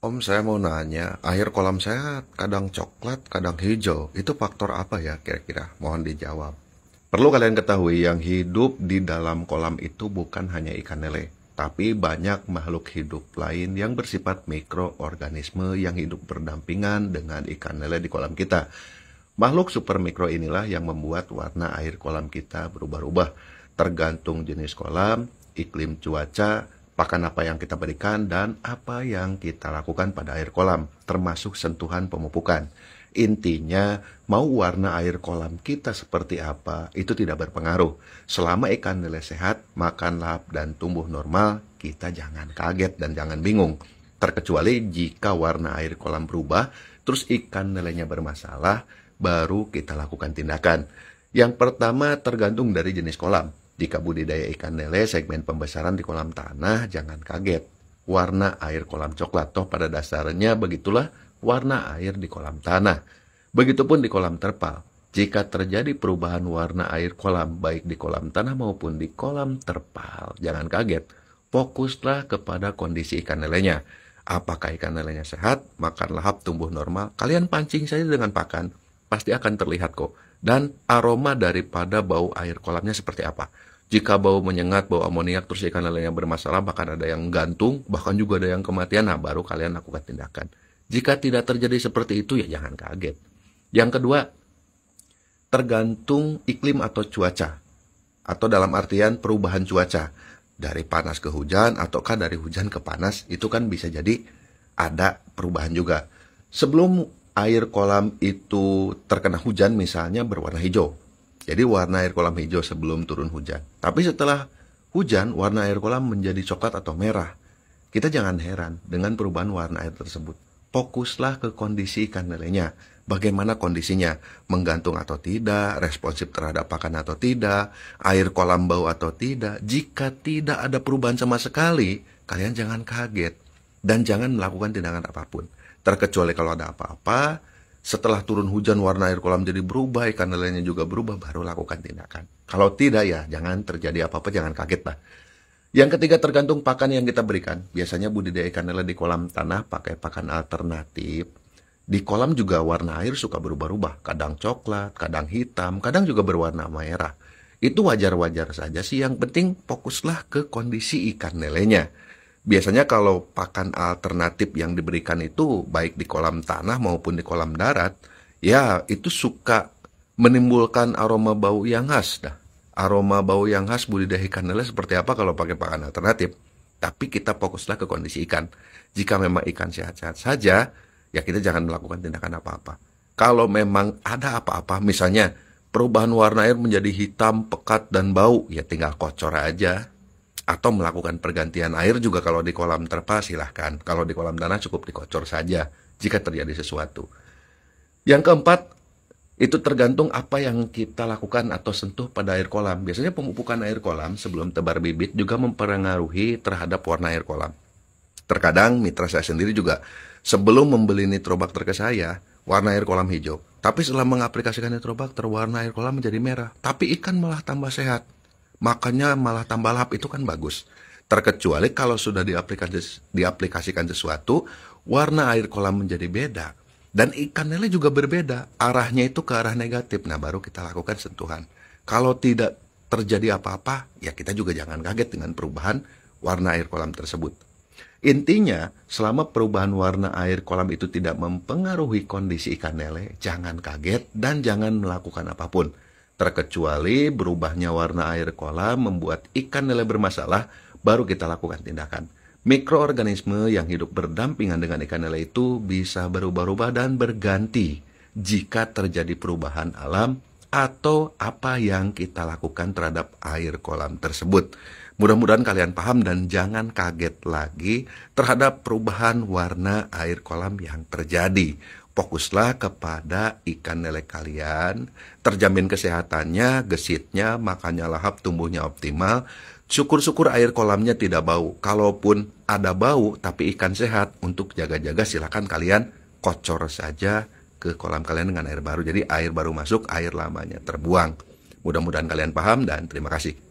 Om saya mau nanya, air kolam saya kadang coklat, kadang hijau. Itu faktor apa ya kira-kira? Mohon dijawab. Perlu kalian ketahui yang hidup di dalam kolam itu bukan hanya ikan lele, tapi banyak makhluk hidup lain yang bersifat mikroorganisme yang hidup berdampingan dengan ikan lele di kolam kita. Makhluk super mikro inilah yang membuat warna air kolam kita berubah-ubah, tergantung jenis kolam, iklim cuaca, pakan apa yang kita berikan, dan apa yang kita lakukan pada air kolam, termasuk sentuhan pemupukan. Intinya, mau warna air kolam kita seperti apa, itu tidak berpengaruh. Selama ikan nilai sehat, makan lap dan tumbuh normal, kita jangan kaget dan jangan bingung. Terkecuali jika warna air kolam berubah, terus ikan nilainya bermasalah, baru kita lakukan tindakan. Yang pertama tergantung dari jenis kolam. Di kabudidaya ikan lele, segmen pembesaran di kolam tanah, jangan kaget. Warna air kolam coklat, toh pada dasarnya begitulah warna air di kolam tanah. Begitupun di kolam terpal. Jika terjadi perubahan warna air kolam, baik di kolam tanah maupun di kolam terpal, jangan kaget. Fokuslah kepada kondisi ikan lelenya. Apakah ikan lelenya sehat? Makan lahap tumbuh normal. Kalian pancing saja dengan pakan, pasti akan terlihat kok dan aroma daripada bau air kolamnya seperti apa. Jika bau menyengat, bau amoniak, terus ikan lainnya bermasalah, bahkan ada yang gantung, bahkan juga ada yang kematian, nah baru kalian lakukan tindakan. Jika tidak terjadi seperti itu, ya jangan kaget. Yang kedua, tergantung iklim atau cuaca, atau dalam artian perubahan cuaca. Dari panas ke hujan, ataukah dari hujan ke panas, itu kan bisa jadi ada perubahan juga. Sebelum air kolam itu terkena hujan misalnya berwarna hijau. Jadi warna air kolam hijau sebelum turun hujan. Tapi setelah hujan, warna air kolam menjadi coklat atau merah. Kita jangan heran dengan perubahan warna air tersebut. Fokuslah ke kondisi ikan lelenya. Bagaimana kondisinya? Menggantung atau tidak? Responsif terhadap pakan atau tidak? Air kolam bau atau tidak? Jika tidak ada perubahan sama sekali, kalian jangan kaget. Dan jangan melakukan tindakan apapun Terkecuali kalau ada apa-apa, setelah turun hujan warna air kolam jadi berubah, ikan lainnya juga berubah, baru lakukan tindakan. Kalau tidak ya, jangan terjadi apa-apa, jangan kaget lah. Yang ketiga tergantung pakan yang kita berikan. Biasanya budidaya ikan nila di kolam tanah pakai pakan alternatif. Di kolam juga warna air suka berubah-ubah. Kadang coklat, kadang hitam, kadang juga berwarna merah. Itu wajar-wajar saja sih. Yang penting fokuslah ke kondisi ikan lelenya biasanya kalau pakan alternatif yang diberikan itu baik di kolam tanah maupun di kolam darat, ya itu suka menimbulkan aroma bau yang khas Nah, Aroma bau yang khas budidaya ikan lele seperti apa kalau pakai pakan alternatif. Tapi kita fokuslah ke kondisi ikan. Jika memang ikan sehat-sehat saja, ya kita jangan melakukan tindakan apa-apa. Kalau memang ada apa-apa, misalnya perubahan warna air menjadi hitam, pekat, dan bau, ya tinggal kocor aja atau melakukan pergantian air juga kalau di kolam terpal silahkan. Kalau di kolam tanah cukup dikocor saja jika terjadi sesuatu. Yang keempat, itu tergantung apa yang kita lakukan atau sentuh pada air kolam. Biasanya pemupukan air kolam sebelum tebar bibit juga mempengaruhi terhadap warna air kolam. Terkadang mitra saya sendiri juga sebelum membeli nitrobakter ke saya, warna air kolam hijau. Tapi setelah mengaplikasikan nitrobakter, warna air kolam menjadi merah. Tapi ikan malah tambah sehat makanya malah tambah lap itu kan bagus. Terkecuali kalau sudah diaplikasi, diaplikasikan sesuatu, warna air kolam menjadi beda. Dan ikan lele juga berbeda, arahnya itu ke arah negatif. Nah baru kita lakukan sentuhan. Kalau tidak terjadi apa-apa, ya kita juga jangan kaget dengan perubahan warna air kolam tersebut. Intinya, selama perubahan warna air kolam itu tidak mempengaruhi kondisi ikan lele, jangan kaget dan jangan melakukan apapun terkecuali berubahnya warna air kolam membuat ikan lele bermasalah, baru kita lakukan tindakan. Mikroorganisme yang hidup berdampingan dengan ikan lele itu bisa berubah-ubah dan berganti jika terjadi perubahan alam atau apa yang kita lakukan terhadap air kolam tersebut. Mudah-mudahan kalian paham dan jangan kaget lagi terhadap perubahan warna air kolam yang terjadi fokuslah kepada ikan lele kalian, terjamin kesehatannya, gesitnya, makannya lahap, tumbuhnya optimal. Syukur-syukur air kolamnya tidak bau. Kalaupun ada bau, tapi ikan sehat, untuk jaga-jaga silahkan kalian kocor saja ke kolam kalian dengan air baru. Jadi air baru masuk, air lamanya terbuang. Mudah-mudahan kalian paham dan terima kasih.